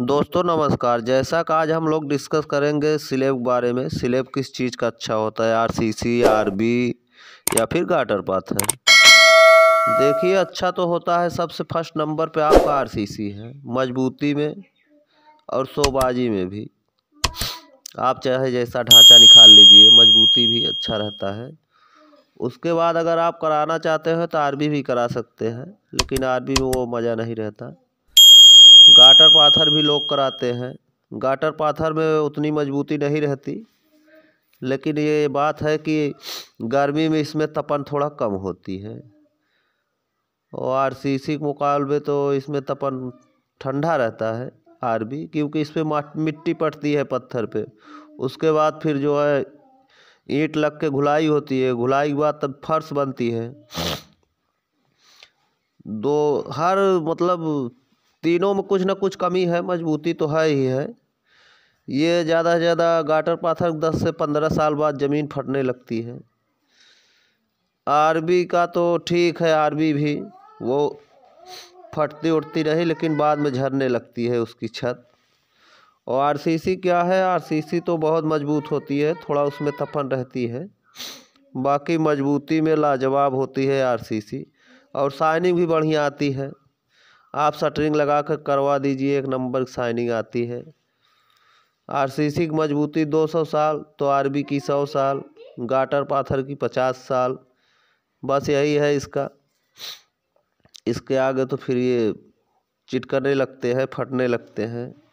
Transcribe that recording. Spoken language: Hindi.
दोस्तों नमस्कार जैसा कि आज हम लोग डिस्कस करेंगे स्लेब के बारे में स्लेब किस चीज़ का अच्छा होता है R C C R B या फिर गाटर पाथ है देखिए अच्छा तो होता है सबसे फर्स्ट नंबर पे आपका आर सी सी है मजबूती में और सोबाजी में भी आप चाहे जैसा ढांचा निकाल लीजिए मजबूती भी अच्छा रहता है उसके बाद अगर आप कराना चाहते हो तो आर बी भी करा सकते हैं लेकिन आर बी में वो मज़ा नहीं रहता गाटर पाथर भी लोग कराते हैं गाटर पाथर में उतनी मजबूती नहीं रहती लेकिन ये बात है कि गर्मी में इसमें तपन थोड़ा कम होती है और आर सी सी के मुकाबले तो इसमें तपन ठंडा रहता है आर बी क्योंकि इस पर मिट्टी पड़ती है पत्थर पे उसके बाद फिर जो है ईंट लग के घुलाई होती है घुलाई के बाद तब फर्श बनती है दो हर मतलब तीनों में कुछ ना कुछ कमी है मजबूती तो है ही है ये ज़्यादा से ज़्यादा गाटर पाथर दस से पंद्रह साल बाद ज़मीन फटने लगती है आरबी का तो ठीक है आरबी भी वो फटती उठती रही लेकिन बाद में झरने लगती है उसकी छत और आरसीसी क्या है आरसीसी तो बहुत मजबूत होती है थोड़ा उसमें तपन रहती है बाकी मजबूती में लाजवाब होती है आरसीसी और साइनिंग भी बढ़िया आती है आप शटरिंग लगा कर करवा दीजिए एक नंबर साइनिंग आती है आरसीसी की मजबूती 200 साल तो आरबी की 100 साल गाटर पाथर की 50 साल बस यही है इसका इसके आगे तो फिर ये चिटकने लगते हैं फटने लगते हैं